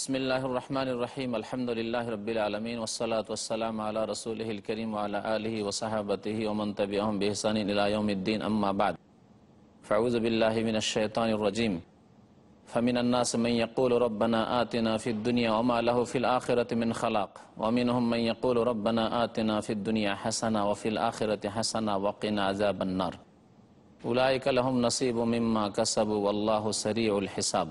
بسم الله الرحمن الرحيم الحمد لله رب العالمين والصلاة والسلام على رسوله الكريم وعلى آله وصحابته ومن تبعهم بإحسان إلى يوم الدين أما بعد فعوذ بالله من الشيطان الرجيم فمن الناس من يقول ربنا آتنا في الدنيا وما له في الآخرة من خلاق ومنهم من يقول ربنا آتنا في الدنيا حسنة وفي الآخرة حسنة وقنا عذاب النار أولئك لهم نصيب مما كسبوا والله سريع الحساب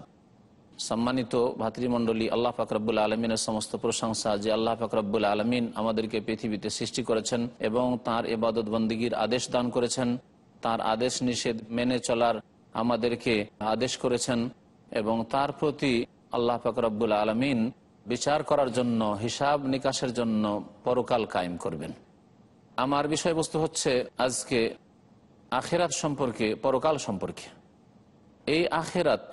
সম্মানিত ভাতৃমণ্ডলী আল্লাহ ফাকরাবুল আলমিনের সমস্ত প্রশংসা যে আল্লাহ ফাকরাবুল আলমিন আমাদেরকে পৃথিবীতে সৃষ্টি করেছেন এবং তার এবাদত বন্দীগীর আদেশ দান করেছেন তার আদেশ নিষেধ মেনে চলার আমাদেরকে আদেশ করেছেন এবং তার প্রতি আল্লাহ ফাকরাবুল আলমিন বিচার করার জন্য হিসাব নিকাশের জন্য পরকাল কায়েম করবেন আমার বিষয়বস্তু হচ্ছে আজকে আখেরাত সম্পর্কে পরকাল সম্পর্কে এই আখেরাত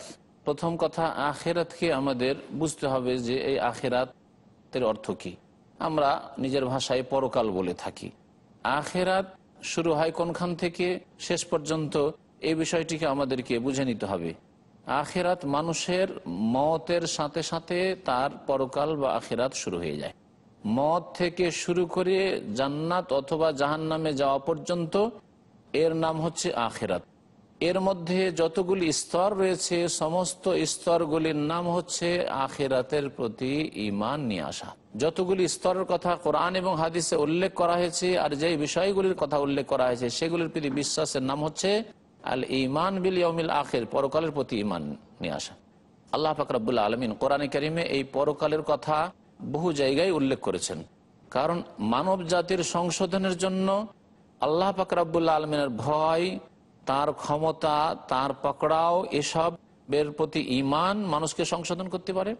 প্রথম কথা আখেরাতকে আমাদের বুঝতে হবে যে এই আখেরাতের অর্থ কি আমরা নিজের ভাষায় পরকাল বলে থাকি আখেরাত শুরু হয় কোনখান থেকে শেষ পর্যন্ত এই বিষয়টিকে আমাদেরকে বুঝে নিতে হবে আখেরাত মানুষের মতের সাথে সাথে তার পরকাল বা আখেরাত শুরু হয়ে যায় মত থেকে শুরু করে জান্নাত অথবা জাহান নামে যাওয়া পর্যন্ত এর নাম হচ্ছে আখেরাত এর মধ্যে যতগুলি স্তর রয়েছে সমস্ত স্তরগুলির নাম হচ্ছে আখেরাতের প্রতি ইমান নিয়ে আসা যতগুলি স্তরের কথা কোরআন এবং হাদিসে উল্লেখ করা হয়েছে আর যে বিষয়গুলির কথা উল্লেখ করা হয়েছে সেগুলির প্রতি বিশ্বাসের নাম হচ্ছে আল ইমান বিল ইমিল আখের পরকালের প্রতি ইমান নিয়ে আসা আল্লাহ ফাকরাবুল্লা আলমিন কোরআন করিমে এই পরকালের কথা বহু জায়গায় উল্লেখ করেছেন কারণ মানব জাতির সংশোধনের জন্য আল্লাহ ফাকরাবুল্লা আলমিনের ভয় তার ক্ষমতা তার পকড়াও এসবের প্রতি ইমান মানুষকে সংশোধন করতে পারে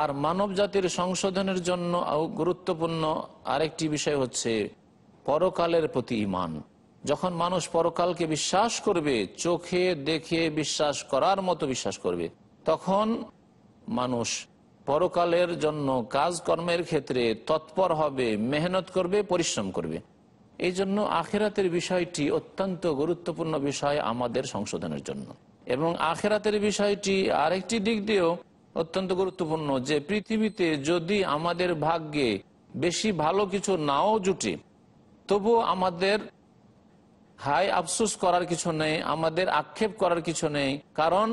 আর মানব জাতির সংশোধনের জন্য গুরুত্বপূর্ণ আরেকটি বিষয় হচ্ছে পরকালের প্রতি ইমান যখন মানুষ পরকালকে বিশ্বাস করবে চোখে দেখে বিশ্বাস করার মতো বিশ্বাস করবে তখন মানুষ পরকালের জন্য কাজকর্মের ক্ষেত্রে তৎপর হবে মেহনত করবে পরিশ্রম করবে এই জন্য আখেরাতের বিষয়টি অত্যন্ত গুরুত্বপূর্ণ বিষয় আমাদের সংশোধনের জন্য এবং আখেরাতের বিষয়টি আরেকটি দিক দিয়েও অত্যন্ত গুরুত্বপূর্ণ যে পৃথিবীতে যদি আমাদের ভাগ্যে বেশি ভালো কিছু নাও জুটে তবু আমাদের হাই আফসুস করার কিছু নেই আমাদের আক্ষেপ করার কিছু নেই কারণ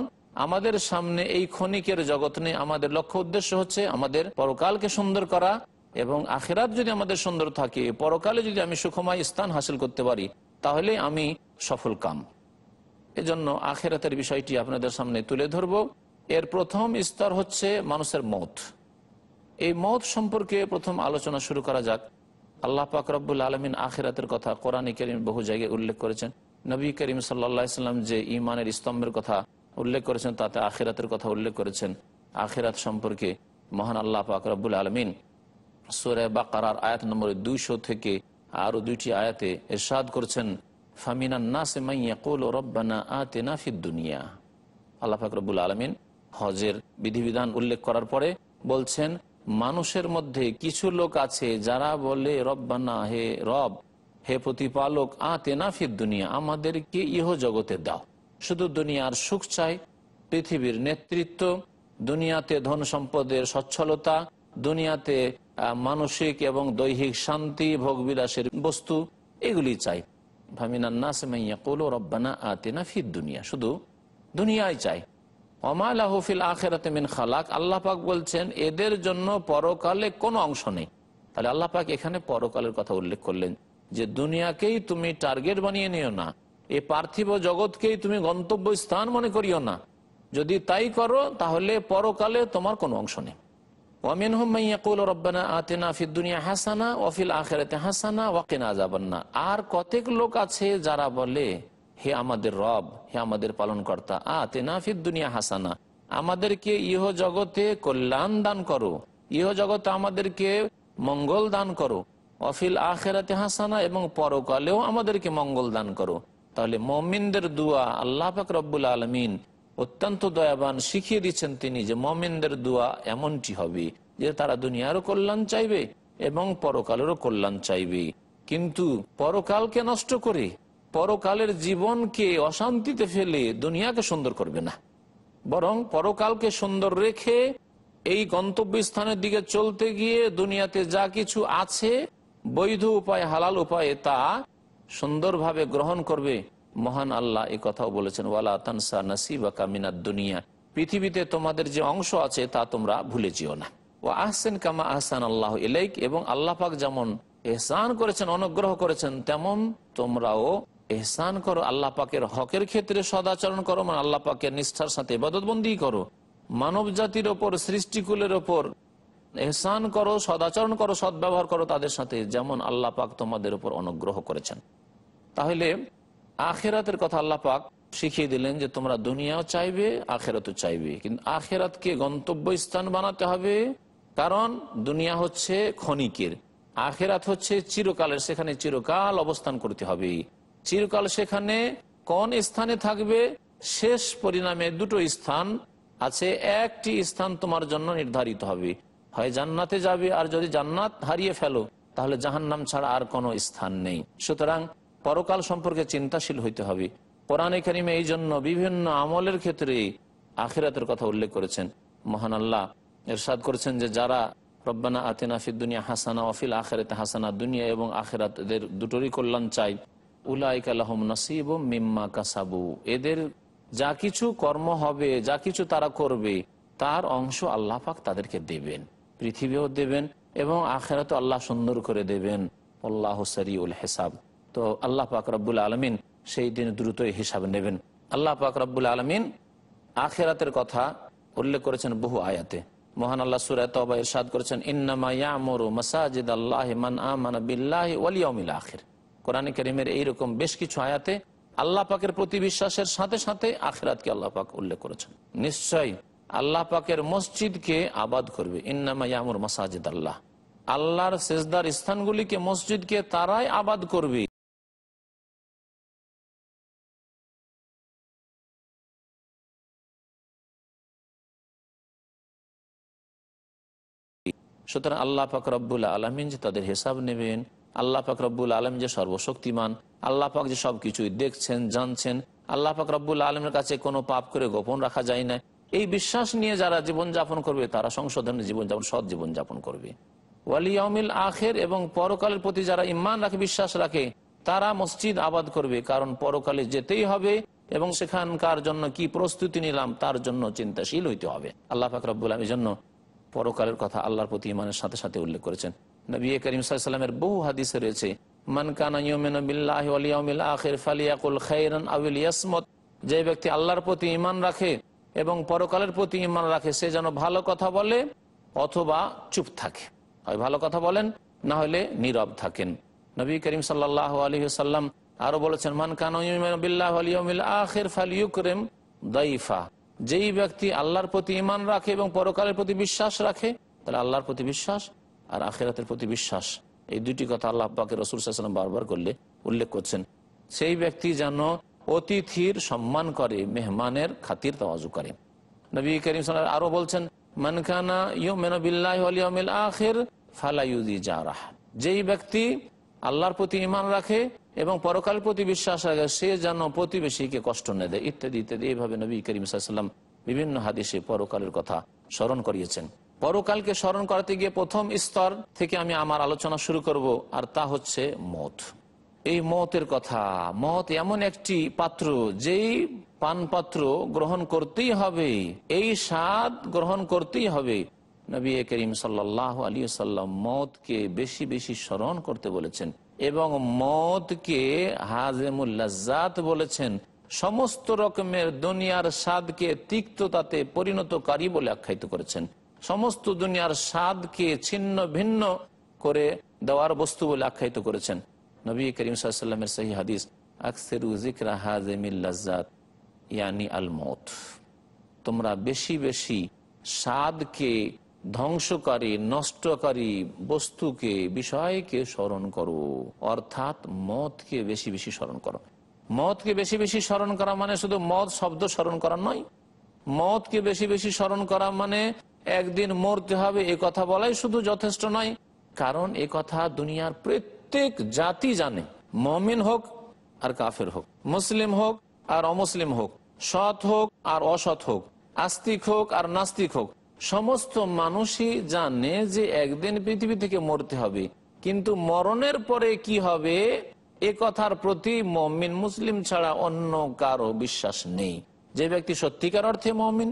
আমাদের সামনে এই ক্ষণিকের জগৎ নেই আমাদের লক্ষ্য উদ্দেশ্য হচ্ছে আমাদের পরকালকে সুন্দর করা এবং আখেরাত যদি আমাদের সুন্দর থাকে পরকালে যদি আমি সুখময় স্থান হাসিল করতে পারি তাহলে আমি সফল কাম এজন্য আখেরাতের বিষয়টি আপনাদের সামনে তুলে ধরব এর প্রথম স্তর হচ্ছে মানুষের মত এই মত সম্পর্কে প্রথম আলোচনা শুরু করা যাক আল্লাহ পাক রব্বুল আলমিন আখেরাতের কথা কোরআন করিম বহু জায়গায় উল্লেখ করেছেন নবী করিম সাল্লা সাল্লাম যে ইমানের স্তম্ভের কথা উল্লেখ করেছেন তাতে আখেরাতের কথা উল্লেখ করেছেন আখেরাত সম্পর্কে মহান আল্লাহ পাক রব্বুল আলমিন সুরে বাকার আয়াত নম্বর দুইশো থেকে আরো দুইটি আয়াতে এরশাদ করছেন মানুষের মধ্যে কিছু লোক আছে যারা বলে হে রব হে প্রতিপালক দুনিয়া আমাদেরকে ইহ জগতে দাও শুধু দুনিয়ার সুখ চাই পৃথিবীর নেতৃত্ব দুনিয়াতে ধন সম্পদের সচ্ছলতা দুনিয়াতে মানসিক এবং দৈহিক শান্তি বিলাসের বস্তু এগুলি চাই দুনিয়া শুধু দুনিয়ায় চাই বলছেন এদের জন্য পরকালে অংশ নেই তাহলে এখানে পরকালের কথা উল্লেখ করলেন যে দুনিয়াকেই তুমি টার্গেট বানিয়ে নিও না এ পার্থিব জগৎকেই তুমি গন্তব্য স্থান মনে করিও না যদি তাই করো তাহলে পরকালে তোমার কোনো অংশ নেই আর কতক লোক আছে যারা বলে হে আমাদের রব হে আমাদের পালন কর্তা আতে দুনিয়া হাসানা আমাদেরকে ইহ জগতে কল্যাণ দান করো ইহ জগতে আমাদেরকে মঙ্গল দান করো অফিল আখেরাতে হাসানা এবং পরকালেও আমাদেরকে মঙ্গল দান করো তাহলে মমিনদের দুয়া আল্লাহ পাক রব্বুল আলমিন অত্যন্ত দয়াবান শিখিয়ে দিচ্ছেন তিনি যে মমেনদের দোয়া এমনটি হবে যে তারা দুনিয়ারও কল্যাণ চাইবে এবং পরকালেরও কল্যাণ চাইবে কিন্তু পরকালকে নষ্ট করে পরকালের জীবনকে অশান্তিতে ফেলে দুনিয়াকে সুন্দর করবে না বরং পরকালকে সুন্দর রেখে এই গন্তব্যস্থানের দিকে চলতে গিয়ে দুনিয়াতে যা কিছু আছে বৈধ উপায় হালাল উপায়ে তা সুন্দরভাবে গ্রহণ করবে মহান আল্লাহ এ কথাও বলেছেন ওয়ালা তানসা নাসিবা কামিনার দুনিয়া পৃথিবীতে তোমাদের যে অংশ আছে তা তোমরা ভুলে যেও না ও আহসেন কামা আহসান আল্লাহ এলাইক এবং আল্লাহ পাক যেমন এহসান করেছেন অনুগ্রহ করেছেন তেমন তোমরাও এহসান করো আল্লাহ পাকের হকের ক্ষেত্রে সদাচরণ করো মানে আল্লাহ পাকের নিষ্ঠার সাথে বদতবন্দি করো মানব জাতির ওপর সৃষ্টিকুলের ওপর এহসান করো সদাচরণ করো সদ্ব্যবহার করো তাদের সাথে যেমন আল্লাহ পাক তোমাদের উপর অনুগ্রহ করেছেন তাহলে আখেরাতের কথা আল্লাহ পাক শিখিয়ে দিলেন যে তোমরা দুনিয়াও চাইবে আখেরাতও চাইবে কিন্তু আখেরাতকে গন্তব্য স্থান বানাতে হবে কারণ দুনিয়া হচ্ছে ক্ষণিকের আখেরাত হচ্ছে চিরকালের সেখানে চিরকাল অবস্থান করতে হবে চিরকাল সেখানে কোন স্থানে থাকবে শেষ পরিণামে দুটো স্থান আছে একটি স্থান তোমার জন্য নির্ধারিত হবে হয় জান্নাতে যাবে আর যদি জান্নাত হারিয়ে ফেলো তাহলে জাহান্নাম ছাড়া আর কোনো স্থান নেই সুতরাং পরকাল সম্পর্কে চিন্তাশীল হইতে হবে কোরআন এখানিমে এই জন্য বিভিন্ন আমলের ক্ষেত্রে আখিরাতের কথা উল্লেখ করেছেন মহান আল্লাহ এরশাদ করেছেন যে যারা রব্বানা আতেনা দুনিয়া হাসানা অফিল আখেরাত হাসানা দুনিয়া এবং আখেরাতদের দুটোরই কল্যাণ চাই উলাইক আলহম নসিব মিম্মা কাসাবু এদের যা কিছু কর্ম হবে যা কিছু তারা করবে তার অংশ আল্লাহ পাক তাদেরকে দেবেন পৃথিবীও দেবেন এবং আখেরাত আল্লাহ সুন্দর করে দেবেন আল্লাহ উল হেসাব তো আল্লাহ পাক রব্বুল আলমিন সেই দিন দ্রুতই হিসাব নেবেন আল্লাহ পাক রব্বুল আলমিন আখেরাতের কথা উল্লেখ করেছেন বহু আয়াতে মহান আল্লাহ সুরায় তবা ইরশাদ করেছেন ইন্নামায়ামরু আল্লাহ মান বিল্লাহ কোরআন করিমের এইরকম বেশ কিছু আয়াতে আল্লাহ পাকের প্রতি বিশ্বাসের সাথে সাথে আখেরাতকে আল্লাহ পাক উল্লেখ করেছেন নিশ্চয়ই আল্লাহ পাকের মসজিদকে আবাদ করবে ইন্নামায়ামুর মসাজিদ আল্লাহ আল্লাহর সেজদার স্থানগুলিকে মসজিদকে তারাই আবাদ করবে সুতরাং আল্লাহ পাক রব্বুল আলমিন যে তাদের হিসাব নেবেন আল্লাহ পাক রব্বুল আলম যে সর্বশক্তিমান আল্লাহ পাক যে সব কিছুই দেখছেন জানছেন আল্লাহ পাক রব্বুল আলমের কাছে কোনো পাপ করে গোপন রাখা যায় না এই বিশ্বাস নিয়ে যারা জীবনযাপন করবে তারা সংশোধনের জীবনযাপন সৎ জীবনযাপন করবে ওয়ালিয়াউমিল আখের এবং পরকালের প্রতি যারা ইমান রাখে বিশ্বাস রাখে তারা মসজিদ আবাদ করবে কারণ পরকালে যেতেই হবে এবং সেখানকার জন্য কি প্রস্তুতি নিলাম তার জন্য চিন্তাশীল হইতে হবে আল্লাহ ফাকরাবুল এই জন্য পরকালের কথা আল্লাহর প্রতি ইমানের সাথে সাথে উল্লেখ করেছেন নবী করিম সাল্লামের বহু হাদিসে রয়েছে মান কানাসমত যে ব্যক্তি আল্লাহর প্রতি ইমান রাখে এবং পরকালের প্রতি ইমান রাখে সে যেন ভালো কথা বলে অথবা চুপ থাকে হয় ভালো কথা বলেন না হলে নীরব থাকেন নবী করিম সাল্লাহ আলী সাল্লাম আরো বলেছেন মান কানিম আখের ফালিউকরেম দাইফা যেই ব্যক্তি আল্লাহর প্রতি ইমান রাখে এবং পরকালের প্রতি বিশ্বাস রাখে তাহলে আল্লাহর প্রতি বিশ্বাস আর আখেরাতের প্রতি বিশ্বাস এই দুটি কথা আল্লাহ আব্বাকে রসুল সাল্লাম বারবার করলে উল্লেখ করছেন সেই ব্যক্তি যেন অতিথির সম্মান করে মেহমানের খাতির তাওয়াজু করে নবী করিম সাল আরো বলছেন মানখানা আখের ফালাইউদি যেই ব্যক্তি আল্লাহর প্রতি ইমান রাখে এবং পরকাল প্রতি বিশ্বাস রাখে সে যেন প্রতিবেশীকে কষ্ট না দেয় ইত্যাদি ইত্যাদি এইভাবে নবী করিম বিভিন্ন হাদিসে পরকালের কথা স্মরণ করিয়েছেন পরকালকে স্মরণ করাতে গিয়ে প্রথম স্তর থেকে আমি আমার আলোচনা শুরু করব আর তা হচ্ছে মত এই মতের কথা মত এমন একটি পাত্র যেই পানপাত্র গ্রহণ করতেই হবে এই স্বাদ গ্রহণ করতেই হবে নবী করিম সাল্লাহ আলী সাল্লাম মতকে বেশি বেশি স্মরণ করতে বলেছেন এবং মদকে হাজেমুল্লাজাত বলেছেন সমস্ত রকমের দুনিয়ার স্বাদকে তিক্ততাতে পরিণতকারী বলে আখ্যায়িত করেছেন সমস্ত দুনিয়ার স্বাদকে ছিন্ন ভিন্ন করে দেওয়ার বস্তু বলে আখ্যায়িত করেছেন নবী করিম সাল্লামের সহি হাদিস আকসেরু জিকরা ইয়ানি আল মত তোমরা বেশি বেশি স্বাদকে ধ্বংসকারী নষ্টকারী বস্তুকে বিষয়কে স্মরণ করো অর্থাৎ মদকে বেশি বেশি স্মরণ করো মদকে বেশি বেশি স্মরণ করা মানে শুধু মদ শব্দ স্মরণ করা নয় মদকে বেশি বেশি স্মরণ করা মানে একদিন মরতে হবে এ কথা বলাই শুধু যথেষ্ট নয় কারণ এ কথা দুনিয়ার প্রত্যেক জাতি জানে মমিন হোক আর কাফের হোক মুসলিম হোক আর অমুসলিম হোক সৎ হোক আর অসৎ হোক আস্তিক হোক আর নাস্তিক হোক সমস্ত মানুষই জানে যে একদিন পৃথিবী থেকে মরতে হবে কিন্তু মরণের পরে কি হবে এ কথার প্রতি মমিন মুসলিম ছাড়া অন্য কারো বিশ্বাস নেই যে ব্যক্তি সত্যিকার অর্থে মমিন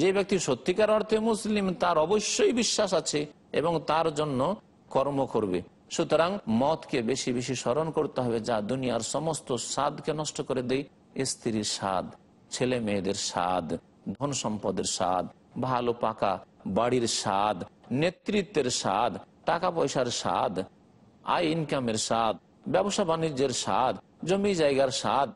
যে ব্যক্তি সত্যিকার অর্থে মুসলিম তার অবশ্যই বিশ্বাস আছে এবং তার জন্য কর্ম করবে সুতরাং মতকে বেশি বেশি স্মরণ করতে হবে যা দুনিয়ার সমস্ত স্বাদকে নষ্ট করে দেয় স্ত্রীর স্বাদ ছেলে মেয়েদের স্বাদ ধন সম্পদের স্বাদ ভালো পাকা বাড়ির স্বাদ নেতৃত্বের স্বাদ টাকা পয়সার স্বাদ আয় ইনকামের স্বাদ ব্যবসা বাণিজ্যের স্বাদ জমি জায়গার স্বাদ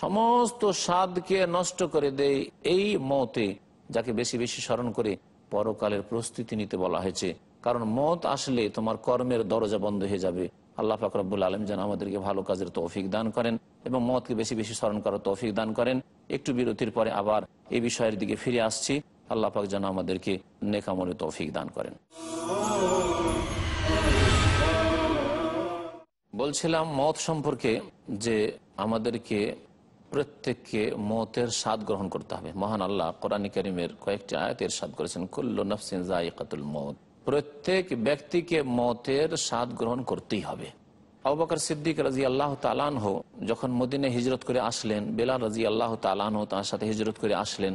সমস্ত স্বাদকে নষ্ট করে দেয় এই মতে যাকে বেশি বেশি স্মরণ করে পরকালের প্রস্তুতি নিতে বলা হয়েছে কারণ মত আসলে তোমার কর্মের দরজা বন্ধ হয়ে যাবে আল্লাহ ফাকরাবুল আলম যেন আমাদেরকে ভালো কাজের তৌফিক দান করেন এবং মতকে বেশি বেশি স্মরণ করার তৌফিক দান করেন একটু বিরতির পরে আবার এই বিষয়ের দিকে ফিরে আসছি আল্লাহ পাক যেন আমাদেরকে নেকামলে তৌফিক দান করেন বলছিলাম মত সম্পর্কে যে আমাদেরকে প্রত্যেককে মতের স্বাদ গ্রহণ করতে হবে মহান আল্লাহ কোরআন করিমের কয়েকটি আয়াতের স্বাদ করেছেন কুল্ল নফসিন মত প্রত্যেক ব্যক্তিকে মতের স্বাদ গ্রহণ করতেই হবে আবাকর সিদ্দিক রাজি আল্লাহ তালানহ যখন মদিনে হিজরত করে আসলেন বেলা রাজি আল্লাহ তালানহ তার সাথে হিজরত করে আসলেন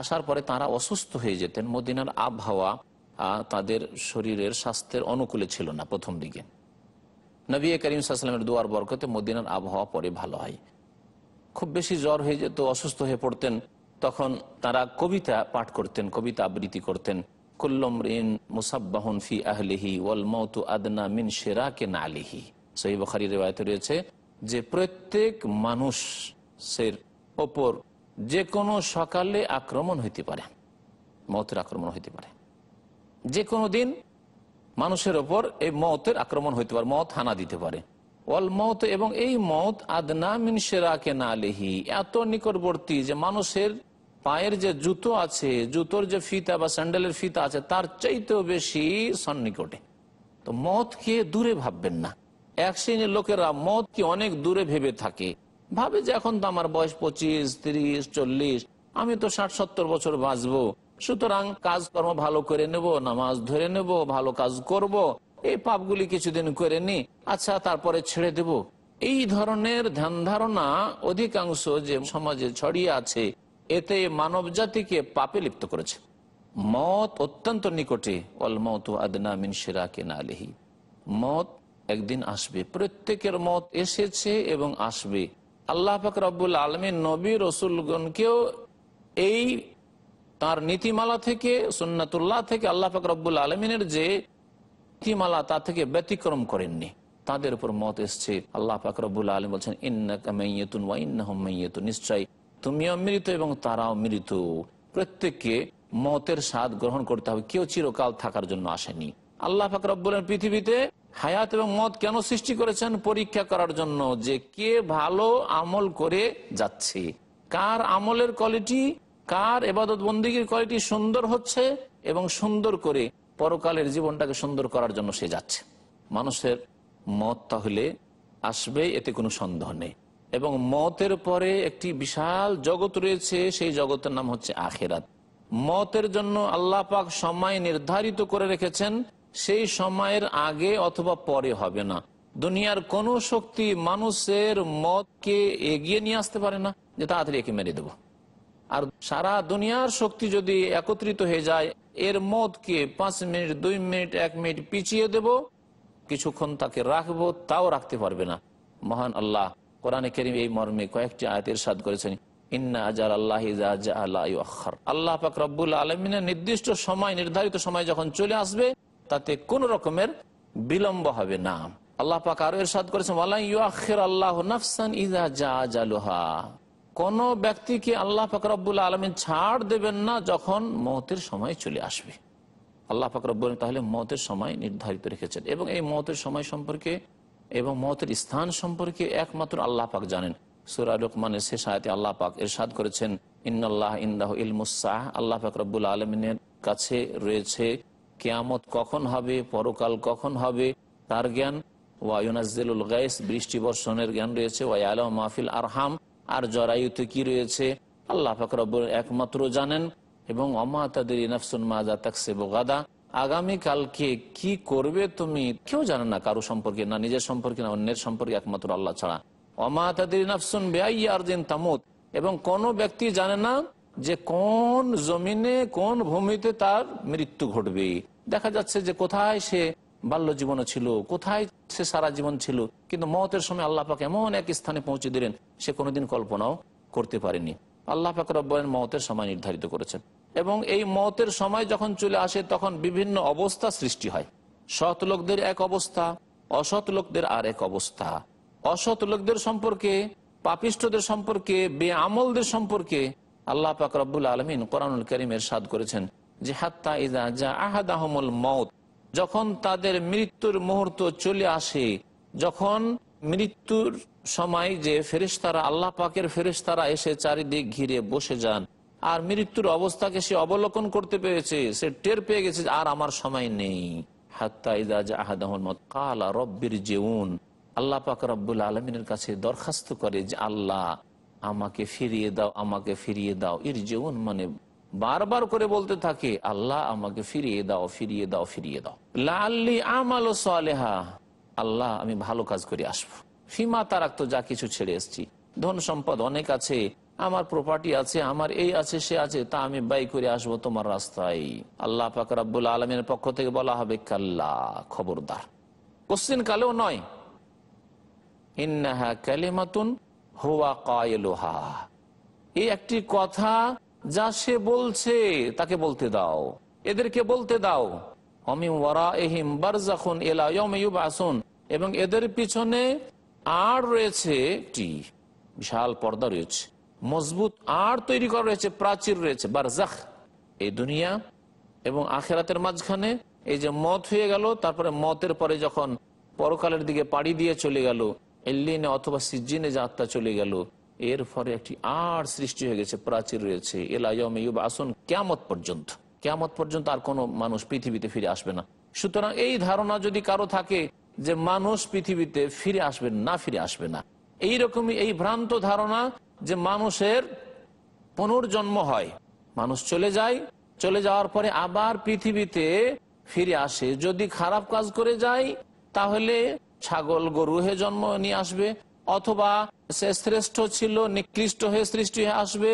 আসার পরে তারা অসুস্থ হয়ে যেতেন মদিনার আবহাওয়া তাদের শরীরের স্বাস্থ্যের অনুকূলে ছিল না প্রথম দিকে নবী করিম সাল্লামের দুয়ার বরকতে মদিনার আবহাওয়া পরে ভালো হয় খুব বেশি জ্বর হয়ে যেত অসুস্থ হয়ে পড়তেন তখন তারা কবিতা পাঠ করতেন কবিতা আবৃত্তি করতেন কুল্লম রিন মুসাব্বাহন ফি আহলিহি ওয়াল মৌতু আদনা মিন সেরা না আলিহি সহি বখারি রয়েছে যে প্রত্যেক মানুষের ওপর যে কোনো সকালে আক্রমণ হইতে পারে মতের আক্রমণ হইতে পারে যে কোনো দিন মানুষের ওপর এই মতের আক্রমণ হইতে পারে মত হানা দিতে পারে অল মত এবং এই মত আদনা মিন কে না লেহি এত নিকটবর্তী যে মানুষের পায়ের যে জুতো আছে জুতোর যে ফিতা বা স্যান্ডেলের ফিতা আছে তার চাইতেও বেশি সন্নিকটে তো কে দূরে ভাববেন না এক শ্রেণীর লোকেরা কি অনেক দূরে ভেবে থাকে ভাবে যে এখন তো আমার বয়স পঁচিশ তিরিশ চল্লিশ আমি তো ষাট সত্তর বছর বাঁচবো সুতরাং কাজকর্ম ভালো করে নেব নামাজ ধরে নেব ভালো কাজ করব। এই পাপগুলি কিছুদিন করে নি আচ্ছা তারপরে ছেড়ে দেব এই ধরনের ধ্যান ধারণা অধিকাংশ যে সমাজে ছড়িয়ে আছে এতে মানব জাতিকে পাপে লিপ্ত করেছে মত অত্যন্ত নিকটে অলমত আদনা মিন সিরাকিন আলিহি মত একদিন আসবে প্রত্যেকের মত এসেছে এবং আসবে আল্লাহ পাক রব্বুল আলমী নবী রসুলগণকেও এই তার নীতিমালা থেকে সুন্নাতুল্লাহ থেকে আল্লাহ পাক রব্বুল আলমিনের যে নীতিমালা তা থেকে ব্যতিক্রম করেননি তাদের উপর মত এসছে আল্লাহ পাক আলম বলছেন ইন্নাকামাইয়াতুন ওয়া ইন্নাহুম নিশ্চয় তুমিও মৃত এবং তারাও মৃত প্রত্যেককে মতের স্বাদ গ্রহণ করতে হবে কেউ চিরকাল থাকার জন্য আসেনি আল্লাহ পাক রব্বুল পৃথিবীতে হায়াত এবং মত কেন সৃষ্টি করেছেন পরীক্ষা করার জন্য যে কে ভালো আমল করে যাচ্ছে কার আমলের কোয়ালিটি কার এবাদত বন্দীগীর কোয়ালিটি সুন্দর হচ্ছে এবং সুন্দর করে পরকালের জীবনটাকে সুন্দর করার জন্য সে যাচ্ছে মানুষের মত তাহলে আসবে এতে কোনো সন্দেহ নেই এবং মতের পরে একটি বিশাল জগৎ রয়েছে সেই জগতের নাম হচ্ছে আখেরাত মতের জন্য আল্লাহ পাক সময় নির্ধারিত করে রেখেছেন সেই সময়ের আগে অথবা পরে হবে না দুনিয়ার কোন শক্তি মানুষের মতকে এগিয়ে নিয়ে আসতে পারে না যে তাড়াতাড়ি একে মেরে দেব আর সারা দুনিয়ার শক্তি যদি একত্রিত হয়ে যায় এর মতকে পাঁচ মিনিট দুই মিনিট এক মিনিট পিছিয়ে দেব কিছুক্ষণ তাকে রাখবো তাও রাখতে পারবে না মহান আল্লাহ কোরআনে কেরিম এই মর্মে কয়েকটি আয়াতের সাদ করেছেন আল্লাহ পাক রব্বুল আলমিনের নির্দিষ্ট সময় নির্ধারিত সময় যখন চলে আসবে তাতে কোন রকমের বিলম্ব হবে না আল্লাহ পাক আরো সাদ করেছেন আল্লাহ নাফসান ইজা যা জালুহা কোন ব্যক্তিকে আল্লাহ রব্বুল আলমিন ছাড় দেবেন না যখন মতের সময় চলে আসবে আল্লাহ রব্বুল তাহলে মতের সময় নির্ধারিত রেখেছেন এবং এই মতের সময় সম্পর্কে এবং মতের স্থান সম্পর্কে একমাত্র আল্লাহ পাক জানেন সুরা লোকমানের শেষ আয়তে আল্লাহ পাক ইরশাদ করেছেন ইন্নআল্লাহ ইন্দাহ ইলমুসাহ আল্লাহ পাক রব্বুল আলমিনের কাছে রয়েছে কেয়ামত কখন হবে পরকাল কখন হবে তার জ্ঞান ওয়ায়ুনাজেলুল গাইস বৃষ্টি বর্ষণের জ্ঞান রয়েছে ওয়াই আল মাহফিল আরহাম আর জরায়ুতে কি রয়েছে আল্লাহ ফাকরাবুল একমাত্র জানেন এবং অমা তাদের ইনাফসুন মাজা তাকসে বোগাদা আগামীকালকে কি করবে তুমি কেউ জানে না কারো সম্পর্কে না নিজের সম্পর্কে না অন্যের সম্পর্কে একমাত্র আল্লাহ ছাড়া অমা তাদের ইনাফসুন বেআই আর তামুত এবং কোনো ব্যক্তি জানে না যে কোন জমিনে কোন ভূমিতে তার মৃত্যু ঘটবে দেখা যাচ্ছে যে কোথায় সে বাল্য জীবনে ছিল কোথায় সে সারা জীবন ছিল কিন্তু মতের সময় আল্লাহ পাক এমন এক স্থানে পৌঁছে দিলেন সে কোনোদিন কল্পনাও করতে পারেনি আল্লাহ পাক রব্বরেন মতের সময় নির্ধারিত করেছেন এবং এই মতের সময় যখন চলে আসে তখন বিভিন্ন অবস্থা সৃষ্টি হয় সৎ লোকদের এক অবস্থা অসৎ লোকদের আর এক অবস্থা অসৎ লোকদের সম্পর্কে পাপিষ্টদের সম্পর্কে বে আমলদের সম্পর্কে আল্লাহ পাক রব্বুল আলমিন কোরআনুল করিমের সাদ করেছেন যে হাত্তা ইদা যা আহাদাহমুল মত যখন তাদের মৃত্যুর মুহূর্ত চলে আসে যখন মৃত্যুর সময় যে ফেরিস্তারা আল্লাহ পাকের ফেরিস্তারা এসে চারিদিক ঘিরে বসে যান আর মৃত্যুর অবস্থাকে সে অবলোকন করতে পেরেছে সে টের পেয়ে গেছে আর আমার সময় নেই যা আল্লাহ পাক রব্বুল আলমিনের কাছে দরখাস্ত করে যে আল্লাহ আমাকে ফিরিয়ে দাও আমাকে ফিরিয়ে দাও এর জীবন মানে বারবার করে বলতে থাকে আল্লাহ আমাকে ফিরিয়ে দাও ফিরিয়ে দাও ফিরিয়ে দাও লাল্লি আমাল সালেহা আল্লাহ আমি ভালো কাজ করে আসবো ফিমা তারাক তো যা কিছু ছেড়ে এসছি ধন সম্পদ অনেক আছে আমার প্রপার্টি আছে আমার এই আছে সে আছে তা আমি ব্যয় করে আসব তোমার রাস্তায় আল্লাহ পাক আলমের পক্ষ থেকে বলা হবে কাল্লা খবরদার কোশ্চিন কালেও নয় ইন্নাহা কালিমাতুন হোয়া কয়েলোহা এই একটি কথা যা সে বলছে তাকে বলতে দাও এদেরকে বলতে দাও অমি ওয়ারা এহিম বারজাখুন এলা আসুন এবং এদের পিছনে আর রয়েছে একটি বিশাল পর্দা রয়েছে মজবুত আর তৈরি করা রয়েছে প্রাচীর রয়েছে বারজাখ এই দুনিয়া এবং আখেরাতের মাঝখানে এই যে মত হয়ে গেল তারপরে মতের পরে যখন পরকালের দিকে পাড়ি দিয়ে চলে গেল এল্লিনে অথবা সিজিনে যে আত্মা চলে গেল এর ফলে একটি আর সৃষ্টি হয়ে গেছে প্রাচীর রয়েছে ইউব আসন কেমত পর্যন্ত কেমত পর্যন্ত আর কোনো মানুষ পৃথিবীতে ফিরে আসবে না সুতরাং এই ধারণা যদি কারো থাকে যে মানুষ পৃথিবীতে ফিরে আসবে না ফিরে আসবে না এই রকমই এই ভ্রান্ত ধারণা যে মানুষের পুনর্জন্ম হয় মানুষ চলে যায় চলে যাওয়ার পরে আবার পৃথিবীতে ফিরে আসে যদি খারাপ কাজ করে যায় তাহলে ছাগল গরু হয়ে জন্ম নিয়ে আসবে অথবা সে শ্রেষ্ঠ ছিল নিকৃষ্ট হয়ে সৃষ্টি হয়ে আসবে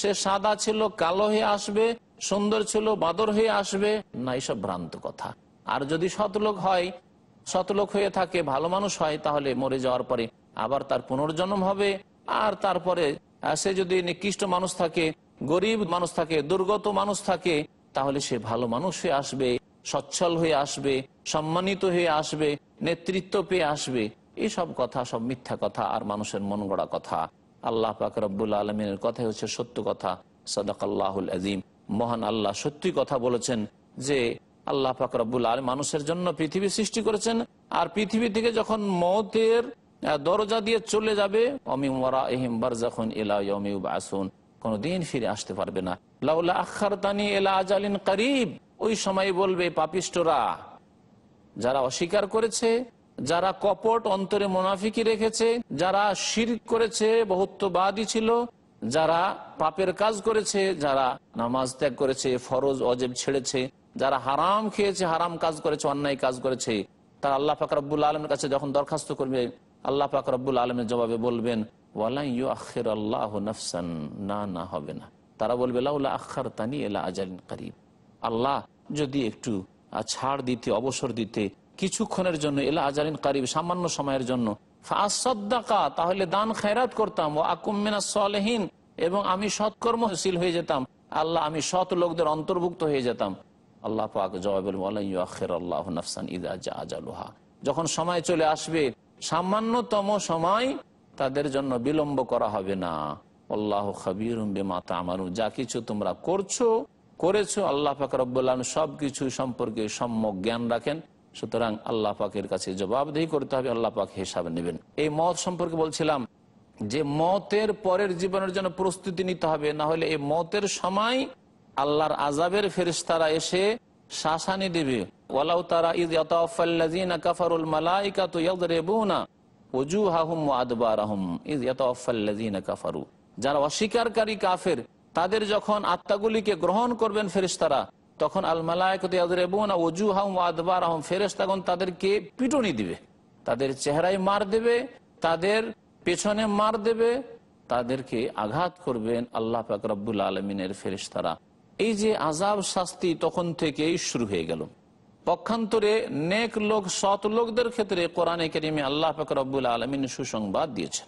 সে সাদা ছিল কালো হয়ে আসবে সুন্দর ছিল বাদর হয়ে আসবে না এইসব ভ্রান্ত কথা আর যদি সতলোক হয় সতলোক হয়ে থাকে ভালো মানুষ হয় তাহলে মরে যাওয়ার পরে আবার তার পুনর্জন্ম হবে আর তারপরে সে যদি নিকৃষ্ট মানুষ থাকে গরিব মানুষ থাকে দুর্গত মানুষ থাকে তাহলে সে ভালো মানুষ হয়ে আসবে সচ্ছল হয়ে আসবে সম্মানিত হয়ে আসবে নেতৃত্ব পেয়ে আসবে এসব কথা সব মিথ্যা কথা আর মানুষের মন গড়া কথা আল্লাহ পাক রব্বুল আলমিনের কথা হচ্ছে সত্য কথা আল্লাহুল আজিম মহান আল্লাহ সত্যি কথা বলেছেন যে আল্লাহ পাক রব্বুল আলম মানুষের জন্য পৃথিবী সৃষ্টি করেছেন আর পৃথিবী থেকে যখন মতের দরজা দিয়ে চলে যাবে কোনদিন আসুন কোনোদিন ফিরে আসতে পারবে না লাউলা আখার তানি এলা আজালিন করিব ওই সময় বলবে পাপিষ্টরা যারা অস্বীকার করেছে যারা কপট অন্তরে মোনাফিকি রেখেছে যারা শির করেছে বহুত্ববাদী ছিল যারা পাপের কাজ করেছে যারা নামাজ ত্যাগ করেছে ফরজ অজেব ছেড়েছে যারা হারাম খেয়েছে হারাম কাজ করেছে অন্যায় কাজ করেছে তারা আল্লাহ ফাকরাবুল আলমের কাছে যখন দরখাস্ত করবে আল্লাহ ফাকরাবুল আলমের জবাবে বলবেন না না হবে না তারা বলবে লাউলা আখার তানি এলা আজালিন করিম আল্লাহ যদি একটু ছাড় দিতে অবসর দিতে কিছুক্ষণের জন্য এলা আজারিন কারিব সামান্য সময়ের জন্য তাহলে দান খেরাত করতাম ও আকুমিনা এবং আমি সৎকর্মশীল হয়ে যেতাম আল্লাহ আমি সৎ লোকদের অন্তর্ভুক্ত হয়ে যেতাম আল্লাহ পাক জবাবুল্লাহা যখন সময় চলে আসবে সামান্যতম সময় তাদের জন্য বিলম্ব করা হবে না আল্লাহ খাবির যা কিছু তোমরা করছো করেছো আল্লাহ পাক রব্বুল্লাহ সব কিছু সম্পর্কে সম্যক জ্ঞান রাখেন সুতরাং আল্লাহ পাকের কাছে জবাবদেহি করতে হবে আল্লাহ পাক হিসাব নেবেন এই মত সম্পর্কে বলছিলাম যে মতের পরের জীবনের জন্য প্রস্তুতি নিতে হবে না হলে এই মতের সময় আল্লাহর আজাবের ফেরিস্তারা এসে শাসানি দেবে ওয়ালাউ তারা ইদ ইয়াতাফাল্লাযিনা কাফারুল মালাইকাতু ইয়াদরিবুনা ওয়াজুহাহুম ওয়া আদবারাহুম ইদ ইয়াতাফাল্লাযিনা কাফারু যারা অস্বীকারী কাফের তাদের যখন আত্মাগুলিকে গ্রহণ করবেন ফেরিস্তারা তখন আল ফেরেস্তাগণ তাদেরকে পিটুনি দিবে তাদের চেহারায় মার দেবে তাদের পেছনে মার দেবে তাদেরকে আঘাত করবেন আল্লাহ পাক আলমিনের ফেরিস্তারা এই যে আজাব শাস্তি তখন থেকেই শুরু হয়ে গেল পক্ষান্তরে নেক লোক সৎ লোকদের ক্ষেত্রে কোরআনে কেরিমে আল্লাহ পাক আলমিন সুসংবাদ দিয়েছেন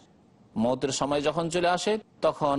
মতের সময় যখন চলে আসে তখন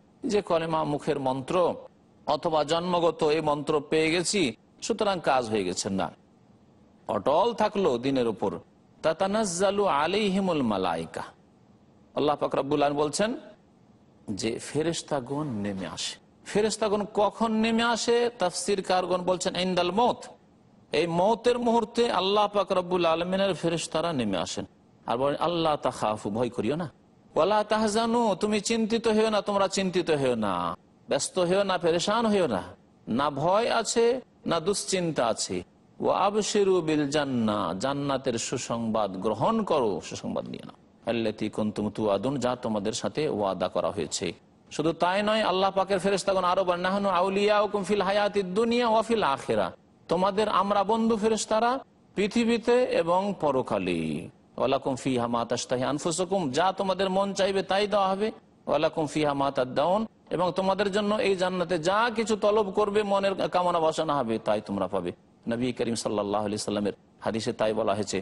যে কলেমা মুখের মন্ত্র অথবা জন্মগত এই মন্ত্র পেয়ে গেছি সুতরাং কাজ হয়ে গেছে না অটল থাকলো দিনের উপর আলী হিমুল মালাইকা আল্লাহ ফাকরাবুল বলছেন যে ফেরেস্তাগণ নেমে আসে ফেরেস্তাগণ কখন নেমে আসে তাফসির কারগন বলছেন ইন্দাল মত এই মতের মুহূর্তে আল্লাহ পাক রব্বুল আলমিনের ফেরেস্তারা নেমে আসেন আর বলেন আল্লাহ তা তাহাফু ভয় করিও না ওলা তাহজানু তুমি চিন্তিত হয়েও না তোমরা চিন্তিত হয়েও না ব্যস্ত হও না পেরেশান হও না না ভয় আছে না দুশ্চিন্তা আছে ও আবশেরু বিল জান্না জান্নাতের সুসংবাদ গ্রহণ করো সুসংবাদ নিয়ে না আল্লাতি কুন্তুম আদুন যা তোমাদের সাথে ওয়াদা করা হয়েছে শুধু তাই নয় আল্লাহ পাকের ফেরেস্তাগণ আরো বর্ণাহন আউলিয়া ফিল হায়াতি দুনিয়া ওয়াফিল আখেরা তোমাদের আমরা বন্ধু ফেরেস্তারা পৃথিবীতে এবং পরকালে ওয়ালাকুম ফি হামা তাস্তাহি আনফুসকুম যা তোমাদের মন চাইবে তাই দেওয়া হবে ওয়ালাকুম ফি হামা তাদ্দাউন এবং তোমাদের জন্য এই জান্নাতে যা কিছু তলব করবে মনের কামনা বসানো হবে তাই তোমরা পাবে নবী করিম সাল্লাহ আলি সাল্লামের হাদিসে তাই বলা হয়েছে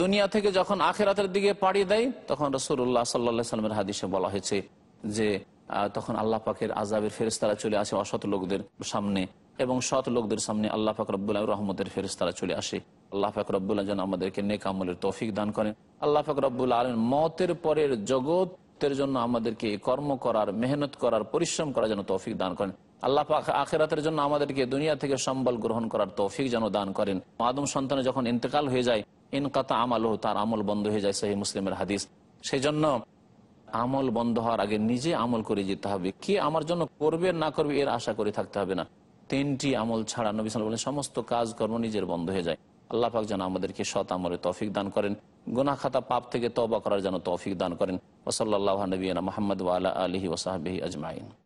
দুনিয়া থেকে যখন আখেরাতের দিকে পাড়ি দেয় তখন রসুল্লাহ সাল্লা সাল্লামের হাদিসে বলা হয়েছে যে তখন আল্লাহ পাখের আজাবের ফেরেস্তারা চলে আসে অসৎ লোকদের সামনে এবং সৎ লোকদের সামনে আল্লাহ ফাকরবুল্লাহ রহমতের তারা চলে আসে আল্লাহ ফাকরবুল্লাহ যেন আমাদেরকে নেক আমলের তৌফিক দান করেন আল্লাহ ফাকরবুল্লা আলম মতের পরের জগতের জন্য আমাদেরকে কর্ম করার মেহনত করার পরিশ্রম করার জন্য তৌফিক দান করেন আল্লাহ আখেরাতের জন্য আমাদেরকে দুনিয়া থেকে সম্বল গ্রহণ করার তৌফিক যেন দান করেন আদম সন্তানে যখন ইন্তেকাল হয়ে যায় ইনকাতা আমাল তার আমল বন্ধ হয়ে যায় সেই মুসলিমের হাদিস সেই জন্য আমল বন্ধ হওয়ার আগে নিজে আমল করে যেতে হবে কে আমার জন্য করবে না করবে এর আশা করে থাকতে হবে না তিনটি আমল ছাড়া নবী সাল্লাহ বলেন সমস্ত কাজকর্ম নিজের বন্ধ হয়ে যায় আল্লাহ পাক যেন আমাদেরকে সৎ আমলে তফিক দান করেন গোনা খাতা পাপ থেকে তবা করার যেন তৌফিক দান করেন ওসল্লাহ নবীনা মোহাম্মদ ওয়ালা আলহি ওসাহাবি আজমাইন